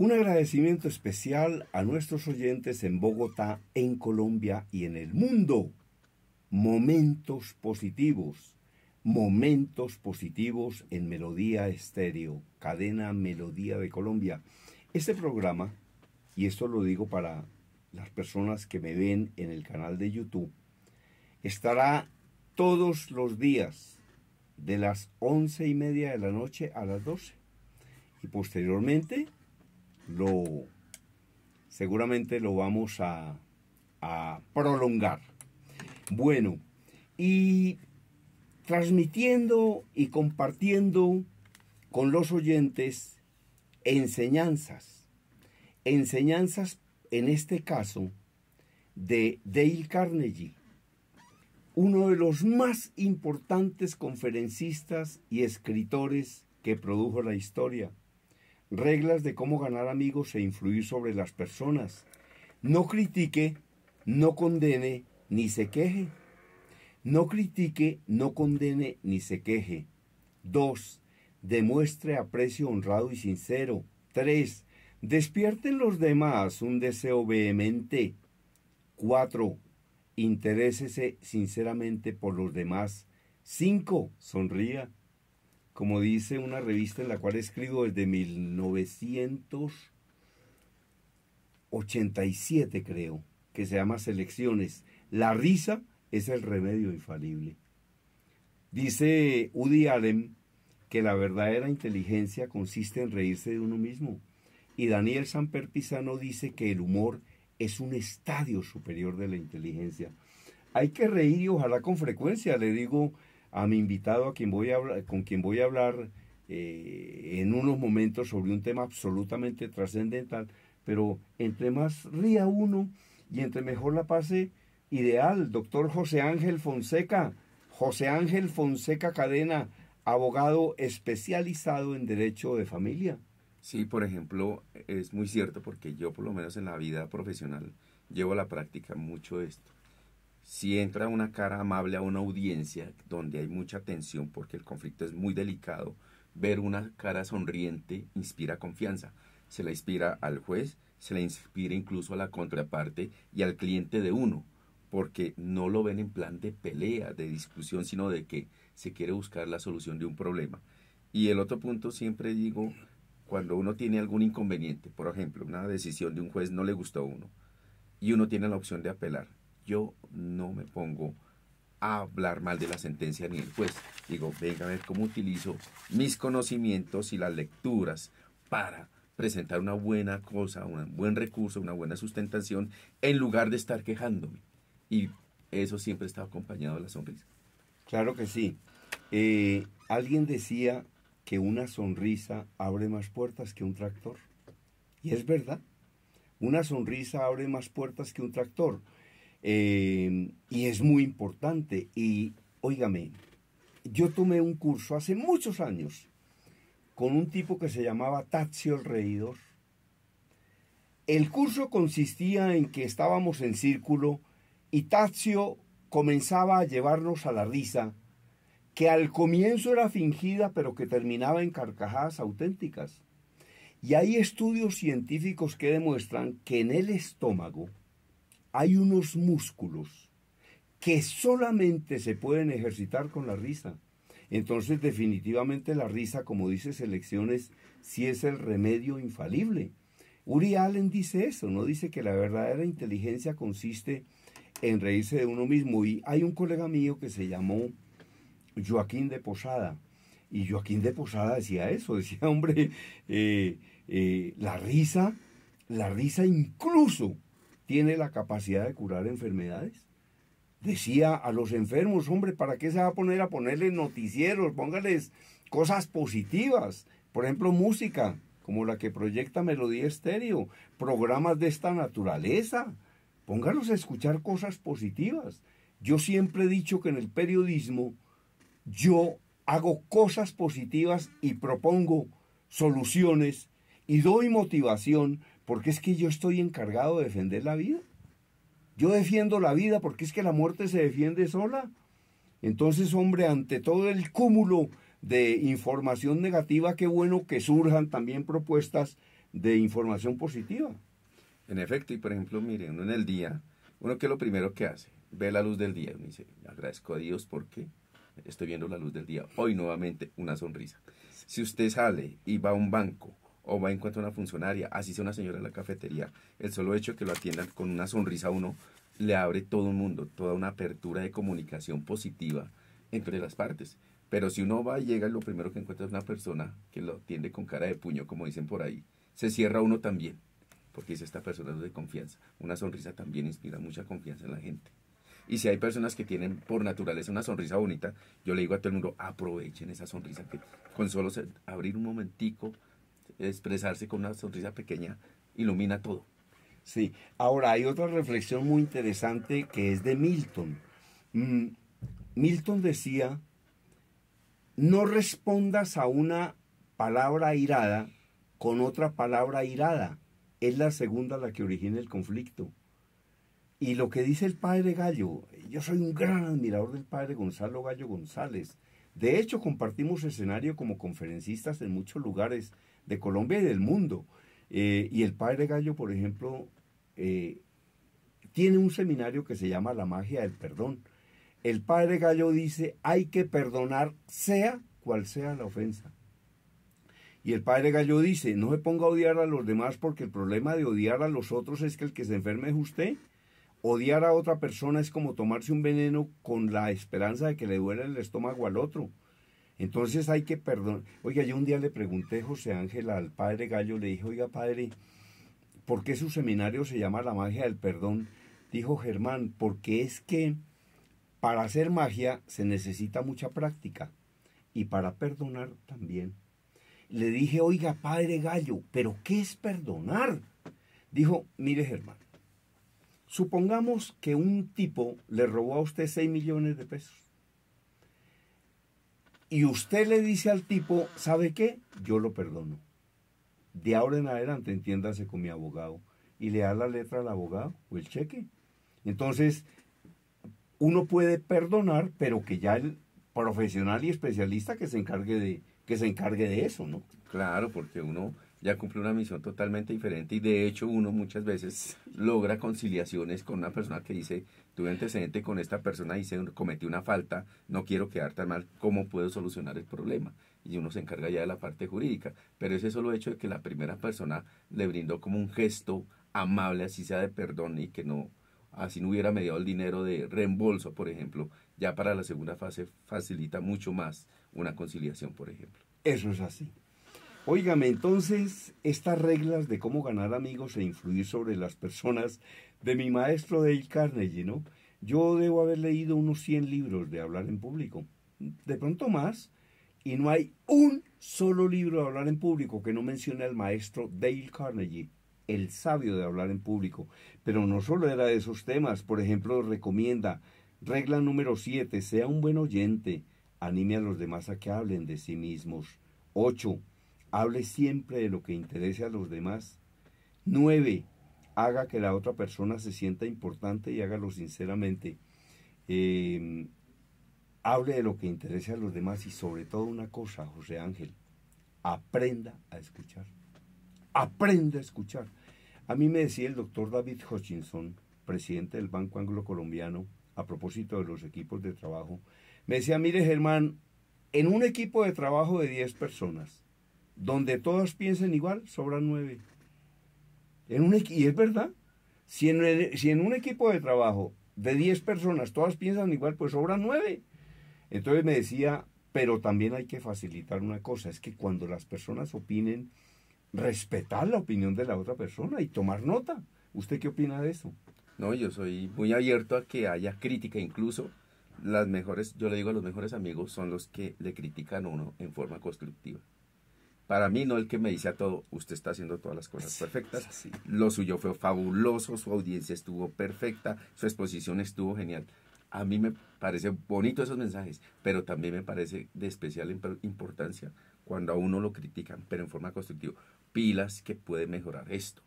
Un agradecimiento especial a nuestros oyentes en Bogotá, en Colombia y en el mundo. Momentos positivos. Momentos positivos en Melodía Estéreo, cadena Melodía de Colombia. Este programa, y esto lo digo para las personas que me ven en el canal de YouTube, estará todos los días de las once y media de la noche a las doce. Y posteriormente lo seguramente lo vamos a, prolongar. Bueno, y transmitiendo y compartiendo con los oyentes enseñanzas, enseñanzas en este caso de Dale Carnegie, uno de los más importantes conferencistas y escritores que produjo la historia reglas de cómo ganar amigos e influir sobre las personas. No critique, no condene ni se queje. No critique, no condene ni se queje. 2. Demuestre aprecio honrado y sincero. 3. Despierte en los demás un deseo vehemente. 4. Interésese sinceramente por los demás. 5. Sonría como dice una revista en la cual escrito desde 1987, creo, que se llama Selecciones. La risa es el remedio infalible. Dice Udi Allen que la verdadera inteligencia consiste en reírse de uno mismo. Y Daniel Samper dice que el humor es un estadio superior de la inteligencia. Hay que reír y ojalá con frecuencia, le digo a mi invitado a quien voy a con quien voy a hablar eh, en unos momentos sobre un tema absolutamente trascendental, pero entre más ría uno y entre mejor la pase, ideal, doctor José Ángel Fonseca, José Ángel Fonseca Cadena, abogado especializado en derecho de familia. Sí, por ejemplo, es muy cierto porque yo por lo menos en la vida profesional llevo a la práctica mucho esto. Si entra una cara amable a una audiencia donde hay mucha tensión porque el conflicto es muy delicado, ver una cara sonriente inspira confianza. Se la inspira al juez, se la inspira incluso a la contraparte y al cliente de uno, porque no lo ven en plan de pelea, de discusión, sino de que se quiere buscar la solución de un problema. Y el otro punto siempre digo, cuando uno tiene algún inconveniente, por ejemplo, una decisión de un juez no le gustó a uno, y uno tiene la opción de apelar yo no me pongo a hablar mal de la sentencia ni el juez. Digo, venga a ver cómo utilizo mis conocimientos y las lecturas para presentar una buena cosa, un buen recurso, una buena sustentación, en lugar de estar quejándome. Y eso siempre está acompañado de la sonrisa. Claro que sí. Eh, alguien decía que una sonrisa abre más puertas que un tractor. Y es verdad. Una sonrisa abre más puertas que un tractor. Em, y es muy importante. Y óigame, yo tomé un curso hace muchos años con un tipo que se llamaba Tazio el Reidor. El curso consistía en que estábamos en círculo y Tazio comenzaba a llevarnos a la risa, que al comienzo era fingida, pero que terminaba en carcajadas auténticas. Y hay estudios científicos que demuestran que en el estómago hay unos músculos que solamente se pueden ejercitar con la risa. Entonces, definitivamente la risa, como dice Selecciones, sí es el remedio infalible. Uri Allen dice eso, no dice que la verdadera inteligencia consiste en reírse de uno mismo. Y hay un colega mío que se llamó Joaquín de Posada, y Joaquín de Posada decía eso, decía, hombre, eh, eh, la risa, la risa incluso tiene la capacidad de curar enfermedades. Decía a los enfermos, hombre, ¿para qué se va a poner a ponerle noticieros? Póngales cosas positivas, por ejemplo, música, como la que proyecta Melodía Estéreo, programas de esta naturaleza. Póngalos a escuchar cosas positivas. Yo siempre he dicho que en el periodismo yo hago cosas positivas y propongo soluciones y doy motivación, porque es que yo estoy encargado de defender la vida. Yo defiendo la vida porque es que la muerte se defiende sola. Entonces, hombre, ante todo el cúmulo de información negativa, qué bueno que surjan también propuestas de información positiva. En efecto, y por ejemplo, miren, uno en el día, uno que lo primero que hace, ve la luz del día, y dice, agradezco a Dios porque estoy viendo la luz del día. Hoy nuevamente una sonrisa. Si usted sale y va a un banco o va y encuentra una funcionaria, así sea una señora en la cafetería, el solo hecho de que lo atiendan con una sonrisa a uno le abre todo el mundo, toda una apertura de comunicación positiva entre las partes. Pero si uno va y llega, lo primero que encuentra es una persona que lo atiende con cara de puño, como dicen por ahí, se cierra uno también, porque es esta persona no de confianza. Una sonrisa también inspira mucha confianza en la gente. Y si hay personas que tienen por naturaleza una sonrisa bonita, yo le digo a todo el mundo, aprovechen esa sonrisa que con solo abrir un momentico, expresarse con una sonrisa pequeña ilumina todo. Sí, ahora hay otra reflexión muy interesante que es de Milton. Mm, Milton decía, no respondas a una palabra irada con otra palabra irada. Es la segunda la que origina el conflicto. Y lo que dice el padre Gallo, yo soy un gran admirador del padre Gonzalo Gallo González. De hecho, compartimos escenario como conferencistas en muchos lugares de Colombia y del mundo. Eh, y el padre Gallo, por ejemplo, eh, tiene un seminario que se llama La magia del perdón. El padre Gallo dice, hay que perdonar sea cual sea la ofensa. Y el padre Gallo dice, no se ponga a odiar a los demás porque el problema de odiar a los otros es que el que se enferme es usted. Odiar a otra persona es como tomarse un veneno con la esperanza de que le duele el estómago al otro. Entonces hay que perdonar. Oiga, yo un día le pregunté a José Ángel al padre Gallo, le dije, oiga padre, ¿por qué su seminario se llama La magia del perdón? Dijo Germán, porque es que para hacer magia se necesita mucha práctica y para perdonar también. Le dije, oiga padre Gallo, ¿pero qué es perdonar? Dijo, mire Germán, supongamos que un tipo le robó a usted 6 millones de pesos y usted le dice al tipo, ¿sabe qué? Yo lo perdono. De ahora en adelante entiéndase con mi abogado. Y le da la letra al abogado o el cheque. Entonces, uno puede perdonar, pero que ya el profesional y especialista que se encargue de, que se encargue de eso, ¿no? Claro, porque uno ya cumple una misión totalmente diferente y de hecho uno muchas veces logra conciliaciones con una persona que dice, tuve antecedente con esta persona y cometí una falta, no quiero quedar tan mal, ¿cómo puedo solucionar el problema? Y uno se encarga ya de la parte jurídica, pero ese solo hecho de que la primera persona le brindó como un gesto amable, así sea de perdón y que no, así no hubiera mediado el dinero de reembolso, por ejemplo, ya para la segunda fase facilita mucho más una conciliación, por ejemplo. Eso es así. Óigame, entonces, estas reglas de cómo ganar amigos e influir sobre las personas de mi maestro Dale Carnegie, ¿no? Yo debo haber leído unos 100 libros de hablar en público, de pronto más, y no hay un solo libro de hablar en público que no mencione al maestro Dale Carnegie, el sabio de hablar en público. Pero no solo era de esos temas, por ejemplo, recomienda regla número 7, sea un buen oyente, anime a los demás a que hablen de sí mismos. 8. Hable siempre de lo que interese a los demás. Nueve, Haga que la otra persona se sienta importante y hágalo sinceramente. Em, hable de lo que interese a los demás y sobre todo una cosa, José Ángel, aprenda a escuchar. Aprenda a escuchar. A mí me decía el doctor David Hutchinson, presidente del Banco Anglo-Colombiano, a propósito de los equipos de trabajo, me decía, mire Germán, en un equipo de trabajo de 10 personas, donde todos piensen igual, sobran nueve. En un, y es verdad. Si en, un equipo de trabajo de diez personas todas piensan igual, pues sobran nueve. Entonces me decía, pero también hay que facilitar una cosa, es que cuando las personas opinen, respetar la opinión de la otra persona y tomar nota. ¿Usted qué opina de eso? No, yo soy muy abierto a que haya crítica, incluso las mejores, yo le digo a los mejores amigos son los que le critican a uno en forma constructiva. Para mí, no el que me dice a todo, usted está haciendo todas las cosas perfectas. Lo suyo fue fabuloso, su audiencia estuvo perfecta, su exposición estuvo genial. A mí me parece bonito esos mensajes, pero también me parece de especial importancia cuando a uno lo critican, pero en forma constructiva. Pilas que puede mejorar esto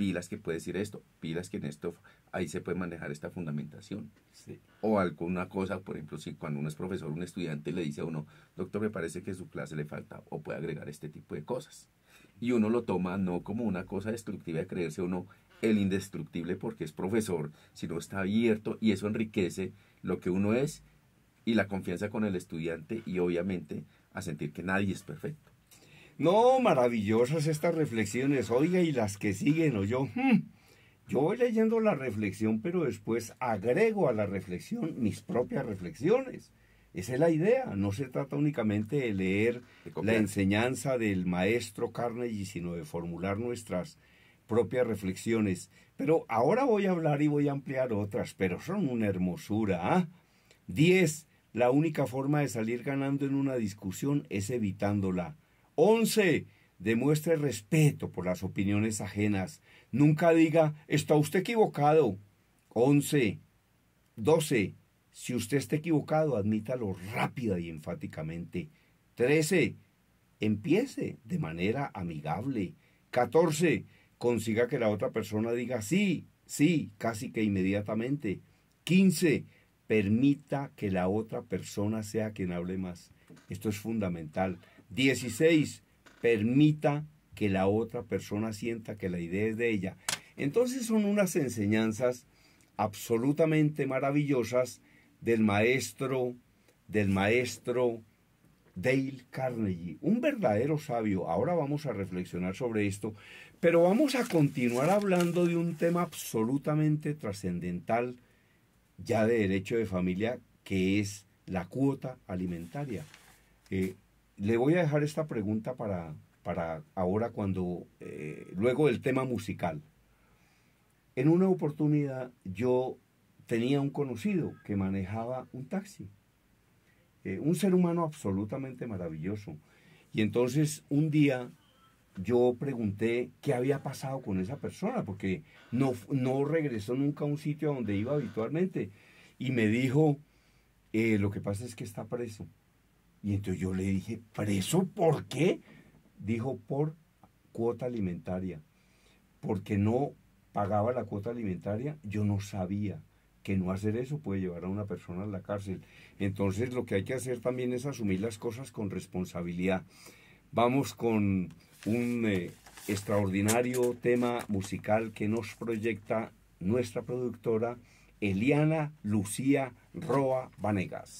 pilas que puede decir esto, pilas que en esto, ahí se puede manejar esta fundamentación. O alguna cosa, por ejemplo, si cuando uno es profesor, un estudiante le dice a uno, doctor, me parece que su clase le falta o puede agregar este tipo de cosas. Y uno lo toma no como una cosa destructiva de creerse uno el indestructible porque es profesor, sino está abierto y eso enriquece lo que uno es y la confianza con el estudiante y obviamente a sentir que nadie es perfecto. No, maravillosas estas reflexiones, oiga, y las que siguen, o yo, hmm. yo voy leyendo la reflexión, pero después agrego a la reflexión mis propias reflexiones. Esa es la idea, no se trata únicamente de leer la enseñanza del maestro Carnegie, sino de formular nuestras propias reflexiones. Pero ahora voy a hablar y voy a ampliar otras, pero son una hermosura. ¿ah? Diez. La única forma de salir ganando en una discusión es evitándola. 11. Demuestre respeto por las opiniones ajenas. Nunca diga, está usted equivocado. 11. 12. Si usted está equivocado, admítalo rápida y enfáticamente. 13. Empiece de manera amigable. 14. Consiga que la otra persona diga sí, sí, casi que inmediatamente. 15. Permita que la otra persona sea quien hable más. Esto es fundamental. 16. Permita que la otra persona sienta que la idea es de ella. Entonces son unas enseñanzas absolutamente maravillosas del maestro, del maestro Dale Carnegie, un verdadero sabio. Ahora vamos a reflexionar sobre esto, pero vamos a continuar hablando de un tema absolutamente trascendental ya de derecho de familia, que es la cuota alimentaria. Eh, le voy a dejar esta pregunta para, para ahora cuando, eh, luego del tema musical. En una oportunidad yo tenía un conocido que manejaba un taxi, eh, un ser humano absolutamente maravilloso. Y entonces un día yo pregunté qué había pasado con esa persona, porque no, no regresó nunca a un sitio a donde iba habitualmente. Y me dijo, eh, lo que pasa es que está preso. Y entonces yo le dije, ¿preso por qué? Dijo, por cuota alimentaria. Porque no pagaba la cuota alimentaria, yo no sabía que no hacer eso puede llevar a una persona a la cárcel. Entonces lo que hay que hacer también es asumir las cosas con responsabilidad. Vamos con un eh, extraordinario tema musical que nos proyecta nuestra productora Eliana Lucía Roa Vanegas.